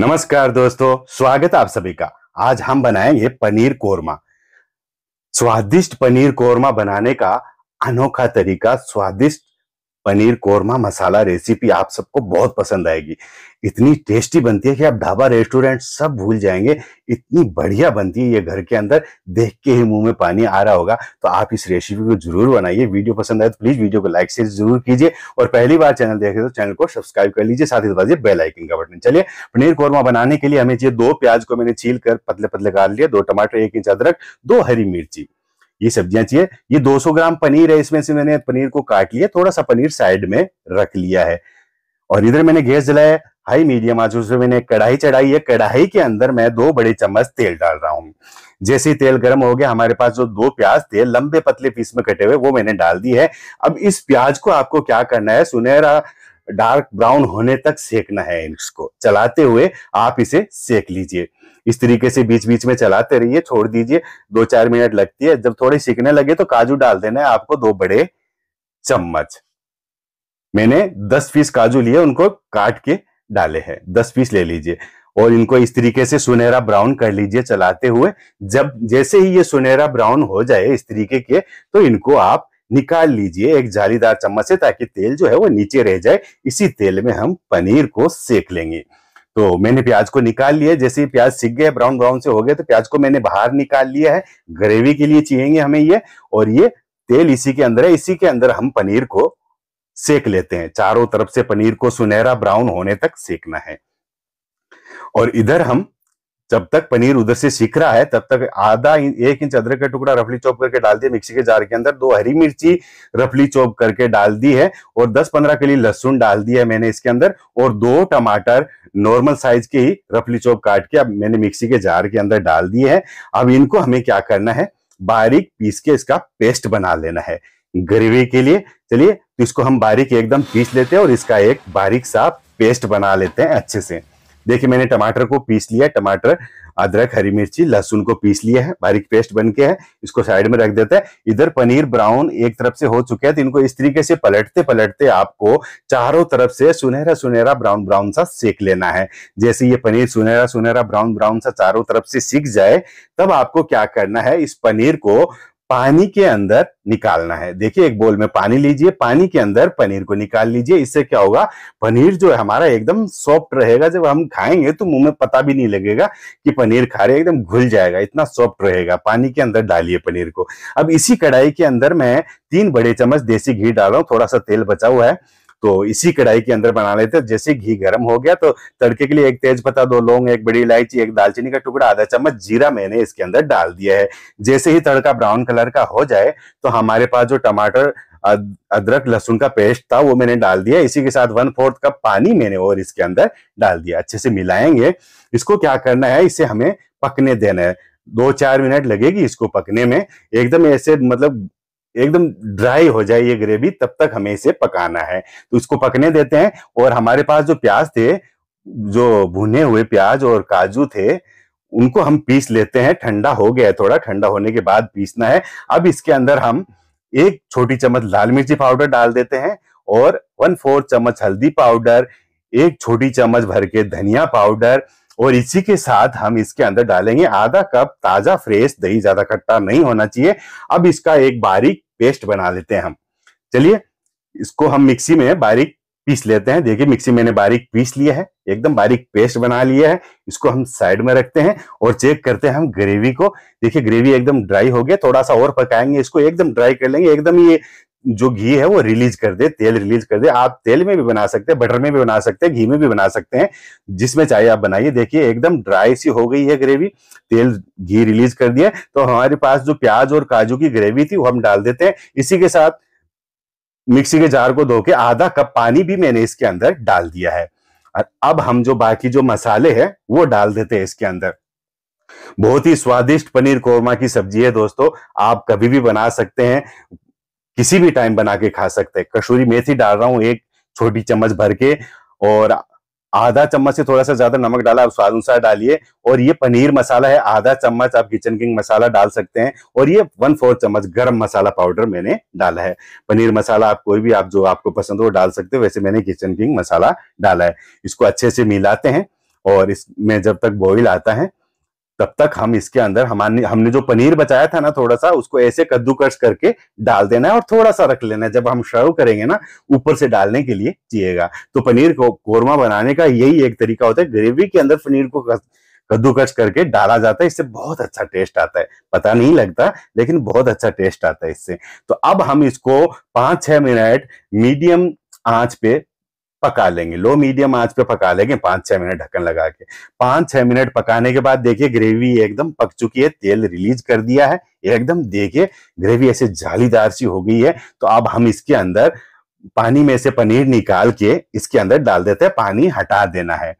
नमस्कार दोस्तों स्वागत आप सभी का आज हम बनाएंगे पनीर कोरमा स्वादिष्ट पनीर कोरमा बनाने का अनोखा तरीका स्वादिष्ट पनीर कोरमा मसाला रेसिपी आप सबको बहुत पसंद आएगी इतनी टेस्टी बनती है कि आप ढाबा रेस्टोरेंट सब भूल जाएंगे इतनी बढ़िया बनती है ये घर के अंदर देख के ही मुंह में पानी आ रहा होगा तो आप इस रेसिपी को जरूर बनाइए वीडियो पसंद आए तो प्लीज वीडियो को लाइक शेयर जरूर कीजिए और पहली बार चैनल रहे तो चैनल को सब्सक्राइब कर लीजिए साथ ही दबाजिए बेलाइकन का बटन चलिए पनीर कौरमा बनाने के लिए हमें चाहिए दो प्याज को मैंने छील कर पतले पतले काट लिया दो टमाटर एक इंच अदरक दो हरी मिर्ची ये सब्जियां चाहिए ये 200 ग्राम पनीर है इसमें से मैंने पनीर को काट लिया थोड़ा सा पनीर साइड में रख लिया है और इधर मैंने गैस जलाया हाई मीडियम आज उसमें मैंने कढ़ाई चढ़ाई है कढ़ाई के अंदर मैं दो बड़े चम्मच तेल डाल रहा हूँ जैसे ही तेल गर्म हो गया हमारे पास जो दो प्याज थे लंबे पतले पीस में कटे हुए वो मैंने डाल दी है अब इस प्याज को आपको क्या करना है सुनहरा डार्क ब्राउन होने तक सेकना है इसको चलाते हुए आप इसे सेक लीजिए इस तरीके से बीच बीच में चलाते रहिए छोड़ दीजिए दो चार मिनट लगती है जब थोड़ी सीखने लगे तो काजू डाल देना है आपको दो बड़े चम्मच मैंने दस पीस काजू लिए उनको काट के डाले हैं दस पीस ले लीजिए और इनको इस तरीके से सुनहरा ब्राउन कर लीजिए चलाते हुए जब जैसे ही ये सुनहरा ब्राउन हो जाए इस तरीके के तो इनको आप निकाल लीजिए एक जालीदार चम्मच से ताकि तेल जो है वो नीचे रह जाए इसी तेल में हम पनीर को सेक लेंगे तो मैंने प्याज को निकाल लिया जैसे ही प्याज सीख गए ब्राउन ब्राउन से हो गए तो प्याज को मैंने बाहर निकाल लिया है ग्रेवी के लिए चाहिए हमें ये और ये तेल इसी के अंदर है इसी के अंदर हम पनीर को सेक लेते हैं चारों तरफ से पनीर को सुनहरा ब्राउन होने तक सेकना है और इधर हम जब तक पनीर उधर से सीख रहा है तब तक आधा एक इंच अदरक का टुकड़ा रफली चौप करके डाल दिया मिक्सी के जार के अंदर दो हरी मिर्ची रफली चौप करके डाल दी है और 10-15 के लिए लहसुन डाल दिया है मैंने इसके अंदर और दो टमाटर नॉर्मल साइज के ही रफली चौप काट के अब मैंने मिक्सी के जार के अंदर डाल दिए है अब इनको हमें क्या करना है बारीक पीस के इसका पेस्ट बना लेना है ग्रेवी के लिए चलिए तो इसको हम बारीक एकदम पीस लेते हैं और इसका एक बारीक सा पेस्ट बना लेते हैं अच्छे से देखिए मैंने टमाटर को पीस लिया टमाटर अदरक हरी मिर्ची लहसुन को पीस लिया है बारीक पेस्ट बन के है इसको साइड में रख देते हैं इधर पनीर ब्राउन एक तरफ से हो चुके हैं तो इनको इस तरीके से पलटते पलटते आपको चारों तरफ से सुनहरा सुनहरा ब्राउन ब्राउन सा सेक लेना है जैसे ये पनीर सुनहरा सुनहरा ब्राउन ब्राउन सा चारों तरफ से सीख जाए तब आपको क्या करना है इस पनीर को पानी के अंदर निकालना है देखिए एक बोल में पानी लीजिए पानी के अंदर पनीर को निकाल लीजिए इससे क्या होगा पनीर जो है हमारा एकदम सॉफ्ट रहेगा जब हम खाएंगे तो मुंह में पता भी नहीं लगेगा कि पनीर खा रहे एकदम घुल जाएगा इतना सॉफ्ट रहेगा पानी के अंदर डालिए पनीर को अब इसी कढ़ाई के अंदर मैं तीन बड़े चम्मच देसी घी डाल रहा हूँ थोड़ा सा तेल बचा हुआ है तो इसी कढ़ाई के अंदर बना लेते हैं जैसे घी गर्म हो गया तो तड़के के लिए एक तेज पत्ता दो लौंग एक बड़ी इलायची एक दालचीनी का टुकड़ा आधा चम्मच जीरा मैंने इसके अंदर डाल दिया है जैसे ही तड़का ब्राउन कलर का हो जाए तो हमारे पास जो टमाटर अदरक लहसुन का पेस्ट था वो मैंने डाल दिया इसी के साथ वन फोर्थ कप पानी मैंने और इसके अंदर डाल दिया अच्छे से मिलाएंगे इसको क्या करना है इसे हमें पकने देना है दो चार मिनट लगेगी इसको पकने में एकदम ऐसे मतलब एकदम ड्राई हो जाए ये ग्रेवी तब तक हमें इसे पकाना है तो इसको पकने देते हैं और हमारे पास जो प्याज थे जो भुने हुए प्याज और काजू थे उनको हम पीस लेते हैं ठंडा हो गया थोड़ा ठंडा होने के बाद पीसना है अब इसके अंदर हम एक छोटी चम्मच लाल मिर्ची पाउडर डाल देते हैं और वन फोर चम्मच हल्दी पाउडर एक छोटी चम्मच भर के धनिया पाउडर और इसी के साथ हम इसके अंदर डालेंगे आधा कप ताजा फ्रेश दही ज्यादा खट्टा नहीं होना चाहिए अब इसका एक बारीक पेस्ट बना लेते हैं हम चलिए इसको हम मिक्सी में बारीक पीस लेते हैं देखिए मिक्सी मैंने बारीक पीस लिया है एकदम बारीक पेस्ट बना लिया है इसको हम साइड में रखते हैं और चेक करते हैं हम ग्रेवी को देखिए ग्रेवी एकदम ड्राई हो गया थोड़ा सा और पकाएंगे इसको एकदम ड्राई कर लेंगे एकदम ये जो घी है वो रिलीज कर दे तेल रिलीज कर दे आप तेल में भी बना सकते हैं बटर में भी बना सकते हैं घी में भी बना सकते हैं जिसमें चाहे आप बनाइए देखिए एकदम ड्राई सी हो गई है ग्रेवी तेल घी रिलीज कर दिया तो हमारे पास जो प्याज और काजू की ग्रेवी थी वो हम डाल देते हैं इसी के साथ मिक्सी के जार को धो के आधा कप पानी भी मैंने इसके अंदर डाल दिया है और अब हम जो बाकी जो मसाले हैं वो डाल देते हैं इसके अंदर बहुत ही स्वादिष्ट पनीर कोरमा की सब्जी है दोस्तों आप कभी भी बना सकते हैं किसी भी टाइम बना के खा सकते हैं कसूरी मेथी डाल रहा हूँ एक छोटी चम्मच भर के और आधा चम्मच से थोड़ा सा ज्यादा नमक डाला आप स्वाद अनुसार डालिए और ये पनीर मसाला है आधा चम्मच आप किचन किंग मसाला डाल सकते हैं और ये वन फोर चम्मच गरम मसाला पाउडर मैंने डाला है पनीर मसाला आप कोई भी आप जो आपको पसंद हो डाल सकते हो वैसे मैंने किचन किंग मसाला डाला है इसको अच्छे से मिलाते हैं और इसमें जब तक बॉइल आता है तब तक हम इसके अंदर हमारे हमने जो पनीर बचाया था ना थोड़ा सा उसको ऐसे कद्दूकस करके डाल देना है और थोड़ा सा रख लेना है जब हम सर्व करेंगे ना ऊपर से डालने के लिए चाहिएगा तो पनीर को कोरमा बनाने का यही एक तरीका होता है ग्रेवी के अंदर पनीर को कद्दूकस करके डाला जाता है इससे बहुत अच्छा टेस्ट आता है पता नहीं लगता लेकिन बहुत अच्छा टेस्ट आता है इससे तो अब हम इसको पांच छह मिनट मीडियम आंच पे पका लेंगे लो मीडियम आंच पे पका लेंगे पांच छह मिनट ढक्कन लगा के पांच छह मिनट पकाने के बाद देखिए ग्रेवी एकदम पक चुकी है तेल रिलीज कर दिया है एकदम देखिए ग्रेवी ऐसे जालीदार सी हो गई है तो अब हम इसके अंदर पानी में से पनीर निकाल के इसके अंदर डाल देते हैं पानी हटा देना है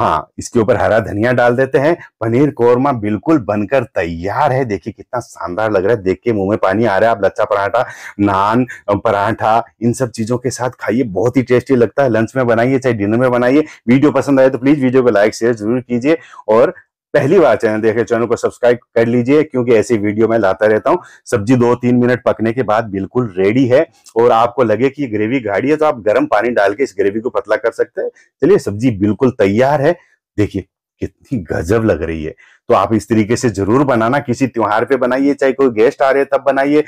हाँ इसके ऊपर हरा धनिया डाल देते हैं पनीर कोरमा बिल्कुल बनकर तैयार है देखिए कितना शानदार लग रहा है देख के मुंह में पानी आ रहा है आप लच्छा पराठा नान पराठा इन सब चीजों के साथ खाइए बहुत ही टेस्टी लगता है लंच में बनाइए चाहे डिनर में बनाइए वीडियो पसंद आए तो प्लीज वीडियो को लाइक शेयर जरूर कीजिए और पहली बार चैनल देखे चैनल को सब्सक्राइब कर लीजिए क्योंकि ऐसी वीडियो मैं लाता रहता हूँ सब्जी दो तीन मिनट पकने के बाद बिल्कुल रेडी है और आपको लगे कि ग्रेवी गाढ़ी है तो आप गर्म पानी डाल के इस ग्रेवी को पतला कर सकते हैं चलिए सब्जी बिल्कुल तैयार है देखिए कितनी गजब लग रही है तो आप इस तरीके से जरूर बनाना किसी त्योहार पे बनाइए चाहे कोई गेस्ट आ रहे तब बनाइए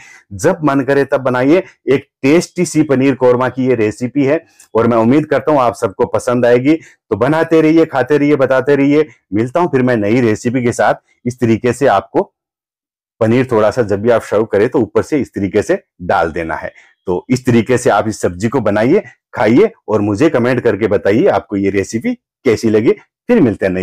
जब मन करे तब बनाइए एक टेस्टी सी पनीर कोरमा की ये रेसिपी है और मैं उम्मीद करता हूं आप सबको पसंद आएगी तो बनाते रहिए खाते रहिए बताते रहिए मिलता हूं फिर मैं नई रेसिपी के साथ इस तरीके से आपको पनीर थोड़ा सा जब भी आप शर्व करें तो ऊपर से इस तरीके से डाल देना है तो इस तरीके से आप इस सब्जी को बनाइए खाइए और मुझे कमेंट करके बताइए आपको ये रेसिपी कैसी लगी फिर मिलते हैं नई